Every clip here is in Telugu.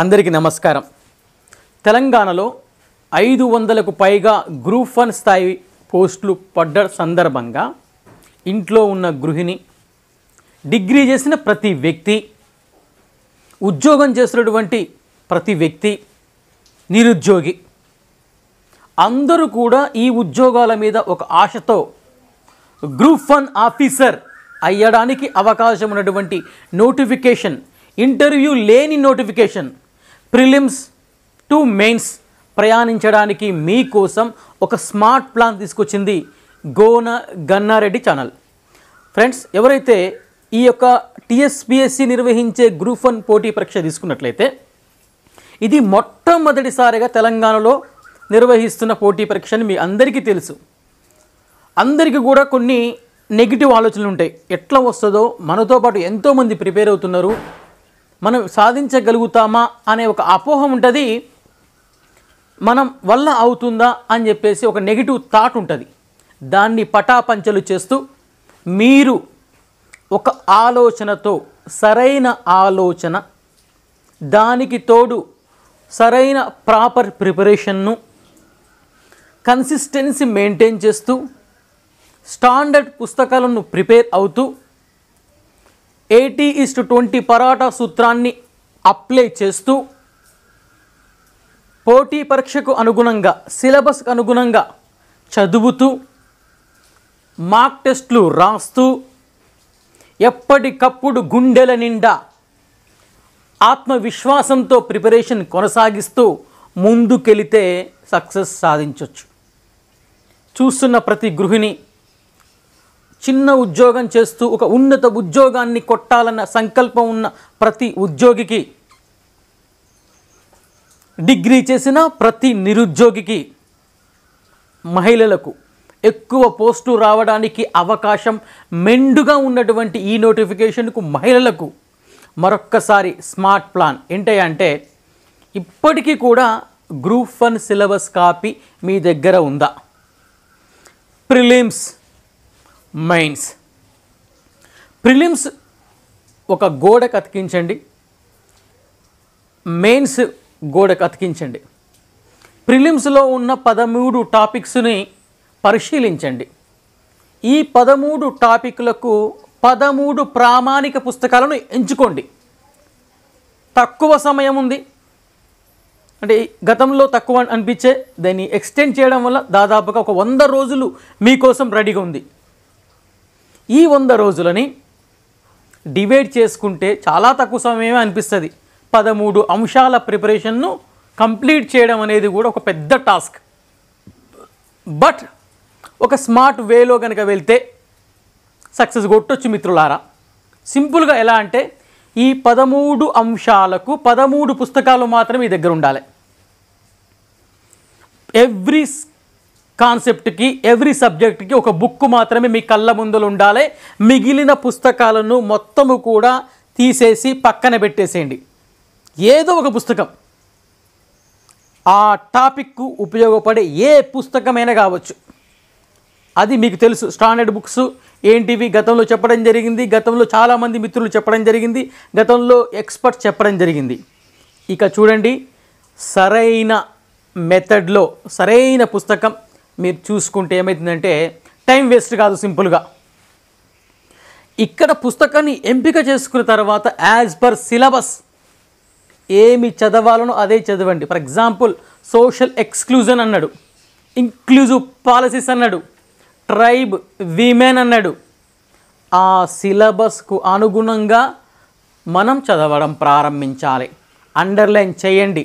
అందరికీ నమస్కారం తెలంగాణలో ఐదు వందలకు పైగా గ్రూప్ వన్ స్థాయి పోస్టులు పడ్డ సందర్భంగా ఇంట్లో ఉన్న గృహిణి డిగ్రీ చేసిన ప్రతి వ్యక్తి ఉద్యోగం చేసినటువంటి ప్రతి వ్యక్తి నిరుద్యోగి అందరూ కూడా ఈ ఉద్యోగాల మీద ఒక ఆశతో గ్రూప్ వన్ ఆఫీసర్ అయ్యడానికి అవకాశం ఉన్నటువంటి నోటిఫికేషన్ ఇంటర్వ్యూ లేని నోటిఫికేషన్ ప్రిలిమ్స్ టు మెయిన్స్ ప్రయాణించడానికి మీకోసం ఒక స్మార్ట్ ప్లాన్ తీసుకొచ్చింది గోన గన్నారెడ్డి ఛానల్ ఫ్రెండ్స్ ఎవరైతే ఈ యొక్క టిఎస్పిఎస్సి నిర్వహించే గ్రూప్ వన్ పోటీ పరీక్ష తీసుకున్నట్లయితే ఇది మొట్టమొదటిసారిగా తెలంగాణలో నిర్వహిస్తున్న పోటీ పరీక్ష మీ అందరికీ తెలుసు అందరికీ కూడా కొన్ని నెగిటివ్ ఆలోచనలు ఉంటాయి ఎట్లా వస్తుందో మనతో పాటు ఎంతోమంది ప్రిపేర్ అవుతున్నారు మనం సాధించగలుగుతామా అనే ఒక అపోహ ఉంటుంది మనం వల్ల అవుతుందా అని చెప్పేసి ఒక నెగిటివ్ థాట్ ఉంటుంది దాన్ని పటాపంచలు చేస్తూ మీరు ఒక ఆలోచనతో సరైన ఆలోచన దానికి తోడు సరైన ప్రాపర్ ప్రిపరేషన్ను కన్సిస్టెన్సీ మెయింటైన్ చేస్తూ స్టాండర్డ్ పుస్తకాలను ప్రిపేర్ అవుతూ ఎయిటీ ఈస్ట్ ట్వంటీ పరాటా సూత్రాన్ని అప్లై చేస్తూ పోటీ పరీక్షకు అనుగుణంగా సిలబస్కు అనుగుణంగా చదువుతూ మాక్ టెస్ట్లు రాస్తూ ఎప్పటికప్పుడు గుండెల నిండా ఆత్మవిశ్వాసంతో ప్రిపరేషన్ కొనసాగిస్తూ ముందుకెళితే సక్సెస్ సాధించవచ్చు చూస్తున్న ప్రతి గృహిణి చిన్న ఉద్యోగం చేస్తూ ఒక ఉన్నత ఉద్యోగాన్ని కొట్టాలన్న సంకల్పం ఉన్న ప్రతి ఉద్యోగికి డిగ్రీ చేసిన ప్రతి నిరుద్యోగికి మహిళలకు ఎక్కువ పోస్టు రావడానికి అవకాశం మెండుగా ఉన్నటువంటి ఈ నోటిఫికేషన్కు మహిళలకు మరొక్కసారి స్మార్ట్ ప్లాన్ ఏంటంటే ఇప్పటికీ కూడా గ్రూప్ వన్ సిలబస్ కాపీ మీ దగ్గర ఉందా ప్రిలిమ్స్ మైన్స్ ప్రిలిమ్స్ ఒక గోడకు అతికించండి మెయిన్స్ గోడకు అతికించండి ప్రిలిమ్స్లో ఉన్న పదమూడు టాపిక్స్ని పరిశీలించండి ఈ పదమూడు టాపిక్లకు పదమూడు ప్రామాణిక పుస్తకాలను ఎంచుకోండి తక్కువ సమయం ఉంది అంటే గతంలో తక్కువ అనిపించే దాన్ని ఎక్స్టెండ్ చేయడం వల్ల దాదాపుగా ఒక వంద రోజులు మీకోసం రెడీగా ఉంది ఈ వంద రోజులని డివైడ్ చేసుకుంటే చాలా తక్కువ సమయమే అనిపిస్తుంది పదమూడు అంశాల ప్రిపరేషన్ను కంప్లీట్ చేయడం అనేది కూడా ఒక పెద్ద టాస్క్ బట్ ఒక స్మార్ట్ వేలో కనుక వెళ్తే సక్సెస్ కొట్టొచ్చు మిత్రులారా సింపుల్గా ఎలా అంటే ఈ పదమూడు అంశాలకు పదమూడు పుస్తకాలు మాత్రమే మీ దగ్గర ఉండాలి ఎవ్రీ కాన్సెప్ట్కి ఎవ్రీ సబ్జెక్ట్కి ఒక బుక్ మాత్రమే మీ కళ్ళ ముందులు ఉండాలి మిగిలిన పుస్తకాలను మొత్తము కూడా తీసేసి పక్కన పెట్టేసేయండి ఏదో ఒక పుస్తకం ఆ టాపిక్కు ఉపయోగపడే ఏ పుస్తకమైనా కావచ్చు అది మీకు తెలుసు స్టాండర్డ్ బుక్స్ ఏంటివి గతంలో చెప్పడం జరిగింది గతంలో చాలామంది మిత్రులు చెప్పడం జరిగింది గతంలో ఎక్స్పర్ట్స్ చెప్పడం జరిగింది ఇక చూడండి సరైన మెథడ్లో సరైన పుస్తకం మీరు చూసుకుంటే ఏమవుతుందంటే టైం వేస్ట్ కాదు సింపుల్గా ఇక్కడ పుస్తకాన్ని ఎంపిక చేసుకున్న తర్వాత యాజ్ పర్ సిలబస్ ఏమి చదవాలనో అదే చదవండి ఫర్ ఎగ్జాంపుల్ సోషల్ ఎక్స్క్లూజన్ అన్నాడు ఇంక్లూజివ్ పాలసీస్ అన్నాడు ట్రైబ్ విమెన్ అన్నాడు ఆ సిలబస్కు అనుగుణంగా మనం చదవడం ప్రారంభించాలి అండర్లైన్ చేయండి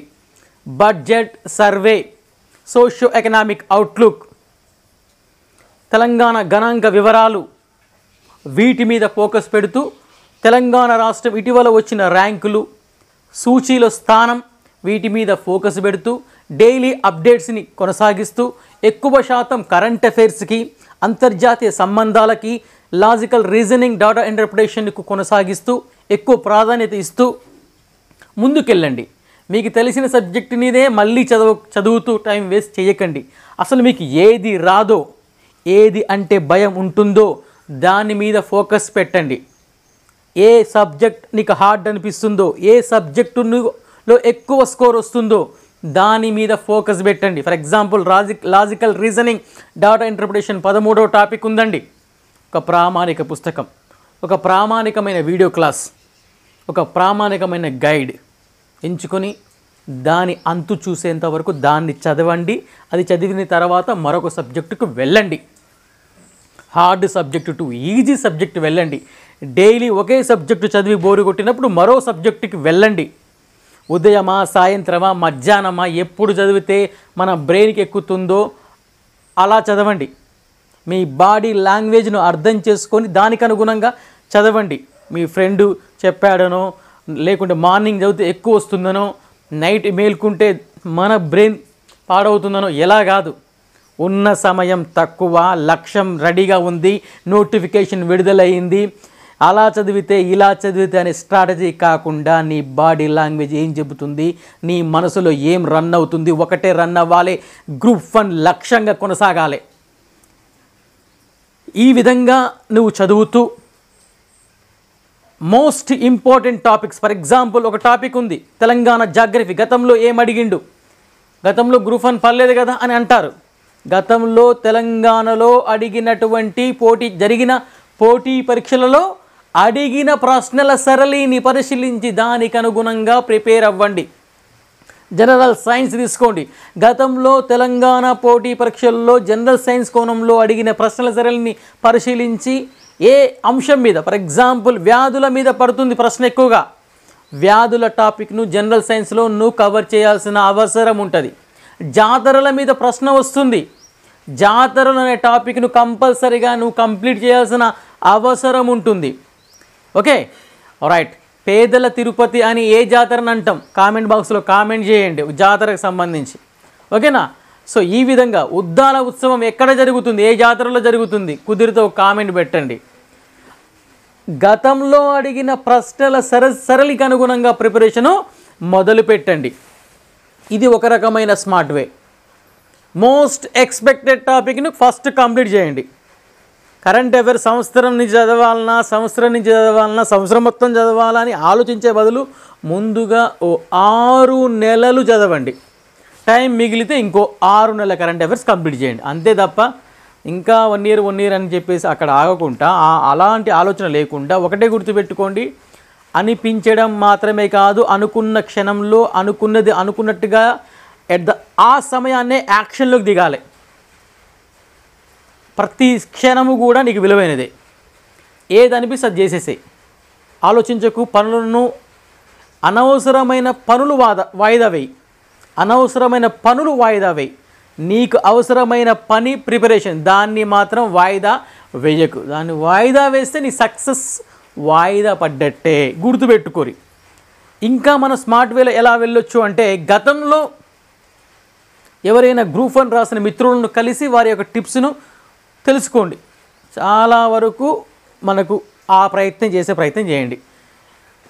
budget survey socio economic outlook Telangana గణాంక వివరాలు వీటి మీద ఫోకస్ పెడుతూ తెలంగాణ రాష్ట్రం ఇటీవల వచ్చిన ర్యాంకులు సూచీల స్థానం వీటి మీద ఫోకస్ పెడుతూ డైలీ అప్డేట్స్ని కొనసాగిస్తూ ఎక్కువ శాతం కరెంట్ అఫైర్స్కి అంతర్జాతీయ సంబంధాలకి లాజికల్ రీజనింగ్ డాటా ఇంటర్ప్రిటేషన్కు కొనసాగిస్తూ ఎక్కువ ప్రాధాన్యత ఇస్తూ ముందుకెళ్ళండి మీకు తెలిసిన సబ్జెక్టునిదే మళ్ళీ చదువు చదువుతూ టైం వేస్ట్ చేయకండి అసలు మీకు ఏది రాదో ఏది అంటే భయం ఉంటుందో దాని మీద ఫోకస్ పెట్టండి ఏ సబ్జెక్ట్ నీకు హార్డ్ అనిపిస్తుందో ఏ లో ఎక్కువ స్కోర్ వస్తుందో దాని మీద ఫోకస్ పెట్టండి for example logic logical reasoning data interpretation పదమూడవ టాపిక్ ఉందండి ఒక ప్రామాణిక పుస్తకం ఒక ప్రామాణికమైన వీడియో క్లాస్ ఒక ప్రామాణికమైన గైడ్ ఎంచుకొని దాని అంతు చూసేంత వరకు దాన్ని చదవండి అది చదివిన తర్వాత మరొక సబ్జెక్టుకు వెళ్ళండి hard subject to easy subject వెళ్ళండి డైలీ ఒకే సబ్జెక్టు చదివి బోరు కొట్టినప్పుడు మరో సబ్జెక్టుకి వెళ్ళండి ఉదయమా సాయంత్రమా మధ్యాహ్నమా ఎప్పుడు చదివితే మన బ్రెయిన్కి ఎక్కుతుందో అలా చదవండి మీ బాడీ లాంగ్వేజ్ను అర్థం చేసుకొని దానికి అనుగుణంగా చదవండి మీ ఫ్రెండు చెప్పాడనో లేకుంటే మార్నింగ్ చదివితే ఎక్కువ వస్తుందనో నైట్ మేల్కుంటే మన బ్రెయిన్ పాడవుతుందనో ఎలా కాదు ఉన్న సమయం తక్కువ లక్ష్యం రెడీగా ఉంది నోటిఫికేషన్ విడుదలైంది అలా చదివితే ఇలా చదివితే అనే స్ట్రాటజీ కాకుండా నీ బాడీ లాంగ్వేజ్ ఏం చెబుతుంది నీ మనసులో ఏం రన్ అవుతుంది ఒకటే రన్ అవ్వాలి గ్రూప్ వన్ లక్ష్యంగా కొనసాగాలి ఈ విధంగా నువ్వు చదువుతూ most important topics for example ఒక టాపిక్ ఉంది తెలంగాణ జాగ్రఫీ గతంలో ఏం అడిగిండు గతంలో గ్రూప్ వన్ పర్లేదు కదా అని అంటారు గతంలో తెలంగాణలో అడిగినటువంటి పోటీ జరిగిన పోటీ పరీక్షలలో అడిగిన ప్రశ్నల సరళిని పరిశీలించి దానికి అనుగుణంగా ప్రిపేర్ అవ్వండి జనరల్ సైన్స్ తీసుకోండి గతంలో తెలంగాణ పోటీ పరీక్షల్లో జనరల్ సైన్స్ కోణంలో అడిగిన ప్రశ్నల సరళిని పరిశీలించి ఏ అంశం మీద ఫర్ ఎగ్జాంపుల్ వ్యాధుల మీద పడుతుంది ప్రశ్న ఎక్కువగా వ్యాధుల టాపిక్ను జనరల్ సైన్స్లో నువ్వు కవర్ చేయాల్సిన అవసరం ఉంటుంది జాతరల మీద ప్రశ్న వస్తుంది జాతరలు అనే టాపిక్ను కంపల్సరీగా నువ్వు కంప్లీట్ చేయాల్సిన అవసరం ఉంటుంది ఓకే రైట్ పేదల తిరుపతి అని ఏ జాతరని అంటాం కామెంట్ బాక్స్లో కామెంట్ చేయండి జాతరకు సంబంధించి ఓకేనా సో ఈ విధంగా ఉద్దాన ఉత్సవం ఎక్కడ జరుగుతుంది ఏ జాతరలో జరుగుతుంది కుదిరితో కామెంట్ పెట్టండి గతంలో అడిగిన ప్రశ్నల సర సరళికి అనుగుణంగా ప్రిపరేషను మొదలు పెట్టండి ఇది ఒక రకమైన స్మార్ట్ వే మోస్ట్ ఎక్స్పెక్టెడ్ టాపిక్ను ఫస్ట్ కంప్లీట్ చేయండి కరెంట్ అఫేర్ సంవత్సరం నుంచి చదవాలన్నా సంవత్సరం నుంచి చదవాలన్నా సంవత్సరం మొత్తం చదవాలని ఆలోచించే బదులు ముందుగా ఓ ఆరు నెలలు చదవండి టైం మిగిలితే ఇంకో ఆరు నెలల కరెంట్ అఫేర్స్ కంప్లీట్ చేయండి అంతే తప్ప ఇంకా వన్ ఇయర్ వన్ ఇయర్ అని చెప్పేసి అక్కడ ఆగకుండా అలాంటి ఆలోచన లేకుండా ఒకటే గుర్తుపెట్టుకోండి అనిపించడం మాత్రమే కాదు అనుకున్న క్షణంలో అనుకున్నది అనుకున్నట్టుగా ఎట్ ద ఆ సమయాన్నే యాక్షన్లోకి దిగాలి ప్రతి క్షణము కూడా నీకు విలువైనదే అనిపిస్తే అది చేసేసే ఆలోచించకు పనులను అనవసరమైన పనులు వాద వాయిదా వేయి అనవసరమైన పనులు వాయిదా వేయి నీకు అవసరమైన పని ప్రిపరేషన్ దాన్ని మాత్రం వాయిదా వేయకు దాన్ని వాయిదా వేస్తే నీ సక్సెస్ వాయిదా పడ్డట్టే గుర్తుపెట్టుకోరి ఇంకా మనం స్మార్ట్ వేలో ఎలా వెళ్ళొచ్చు అంటే గతంలో ఎవరైనా గ్రూప్ వన్ రాసిన మిత్రులను కలిసి వారి యొక్క టిప్స్ను తెలుసుకోండి చాలా వరకు మనకు ఆ ప్రయత్నం చేసే ప్రయత్నం చేయండి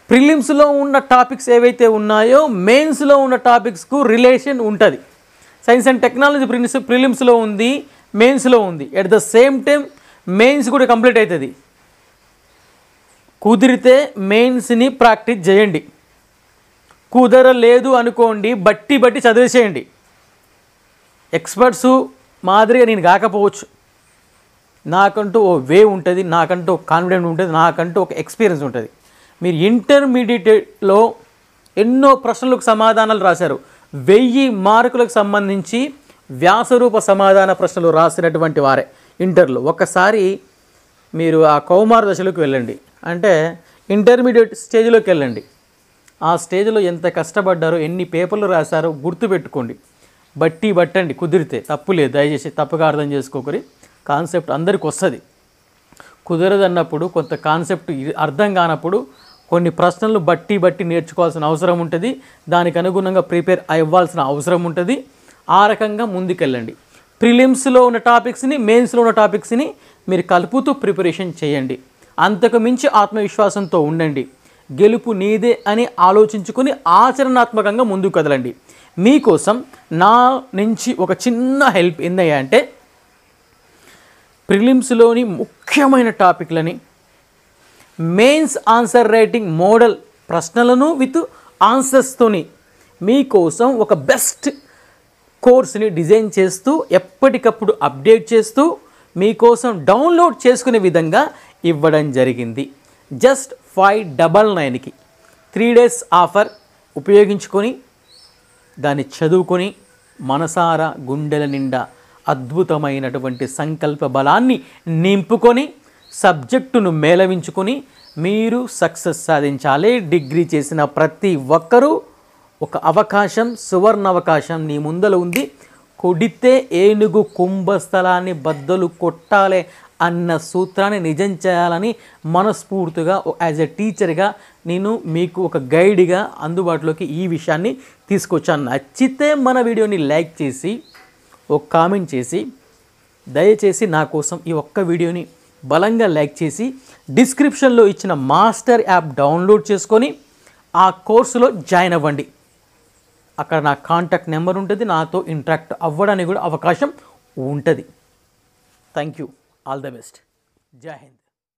ప్రిలిమ్స్లో ఉన్న టాపిక్స్ ఏవైతే ఉన్నాయో మెయిన్స్లో ఉన్న టాపిక్స్కు రిలేషన్ ఉంటుంది సైన్స్ అండ్ టెక్నాలజీ ప్రిన్స్ ప్రిలిమ్స్లో ఉంది మెయిన్స్లో ఉంది at the same time mains కూడా కంప్లీట్ అవుతుంది కుదిరితే మెయిన్స్ని ప్రాక్టీస్ చేయండి కుదరలేదు అనుకోండి బట్టి బట్టి చదివేసేయండి ఎక్స్పర్ట్స్ మాదిరిగా నేను కాకపోవచ్చు నాకంటూ ఓ వే ఉంటుంది నాకంటూ కాన్ఫిడెంట్ ఉంటుంది నాకంటూ ఒక ఎక్స్పీరియన్స్ ఉంటుంది మీరు ఇంటర్మీడియట్లో ఎన్నో ప్రశ్నలకు సమాధానాలు రాశారు వెయ్యి మార్కులకు సంబంధించి వ్యాసరూప సమాధాన ప్రశ్నలు రాసినటువంటి వారే ఇంటర్లో ఒక్కసారి మీరు ఆ కౌమార దశలోకి వెళ్ళండి అంటే ఇంటర్మీడియట్ స్టేజ్లోకి వెళ్ళండి ఆ స్టేజ్లో ఎంత కష్టపడ్డారో ఎన్ని పేపర్లు రాశారో గుర్తుపెట్టుకోండి బట్టి పట్టండి కుదిరితే తప్పు లేదు దయచేసి తప్పుగా అర్థం చేసుకోకరి కాన్సెప్ట్ అందరికి వస్తుంది కుదరదన్నప్పుడు కొంత కాన్సెప్ట్ అర్థం కానప్పుడు కొన్ని ప్రశ్నలు బట్టి బట్టి నేర్చుకోవాల్సిన అవసరం ఉంటుంది దానికి అనుగుణంగా ప్రిపేర్ అవ్వాల్సిన అవసరం ఉంటుంది ఆ రకంగా ముందుకెళ్ళండి ప్రిలిమ్స్లో ఉన్న టాపిక్స్ని మెయిన్స్లో ఉన్న టాపిక్స్ని మీరు కలుపుతూ ప్రిపరేషన్ చేయండి అంతకు మించి ఆత్మవిశ్వాసంతో ఉండండి గెలుపు నీదే అని ఆలోచించుకుని ఆచరణాత్మకంగా ముందుకు కదలండి మీకోసం నా నుంచి ఒక చిన్న హెల్ప్ ఏందయ్యా అంటే ప్రిలిమ్స్లోని ముఖ్యమైన టాపిక్లని మెయిన్స్ ఆన్సర్ రైటింగ్ మోడల్ ప్రశ్నలను విత్ ఆన్సర్స్తోని మీకోసం ఒక బెస్ట్ కోర్స్ని డిజైన్ చేస్తూ ఎప్పటికప్పుడు అప్డేట్ చేస్తూ మీకోసం డౌన్లోడ్ చేసుకునే విధంగా ఇవ్వడం జరిగింది జస్ట్ ఫైవ్ డబల్ నైన్కి త్రీ డేస్ ఆఫర్ ఉపయోగించుకొని దాన్ని చదువుకొని మనసారా గుండెల నిండా అద్భుతమైనటువంటి సంకల్ప బలాన్ని నింపుకొని సబ్జెక్టును మేళవించుకొని మీరు సక్సెస్ సాధించాలి డిగ్రీ చేసిన ప్రతి ఒక్కరూ ఒక అవకాశం సువర్ణ అవకాశం నీ ముందల ఉంది కొడితే ఏనుగు కుంభస్థలాన్ని బద్దలు కొట్టాలి అన్న సూత్రాన్ని నిజం చేయాలని మనస్ఫూర్తిగా యాజ్ ఎ టీచర్గా నేను మీకు ఒక గైడ్గా అందుబాటులోకి ఈ విషయాన్ని తీసుకొచ్చాను నచ్చితే మన వీడియోని లైక్ చేసి ఒక కామెంట్ చేసి దయచేసి నా కోసం ఈ ఒక్క వీడియోని బలంగా లైక్ చేసి డిస్క్రిప్షన్లో ఇచ్చిన మాస్టర్ యాప్ డౌన్లోడ్ చేసుకొని ఆ కోర్సులో జాయిన్ అవ్వండి అక్కడ నా కాంటాక్ట్ నెంబర్ ఉంటుంది నాతో ఇంటరాక్ట్ అవ్వడానికి కూడా అవకాశం ఉంటుంది thank you all the best జై హింద్